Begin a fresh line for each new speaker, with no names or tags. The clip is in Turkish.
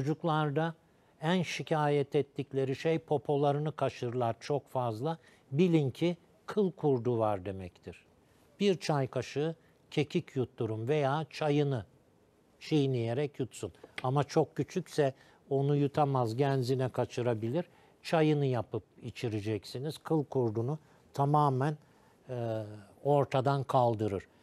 Çocuklarda en şikayet ettikleri şey popolarını kaşırlar çok fazla. Bilin ki kıl kurdu var demektir. Bir çay kaşığı kekik yutturun veya çayını çiğneyerek yutsun. Ama çok küçükse onu yutamaz, genzine kaçırabilir. Çayını yapıp içireceksiniz. Kıl kurdunu tamamen e, ortadan kaldırır.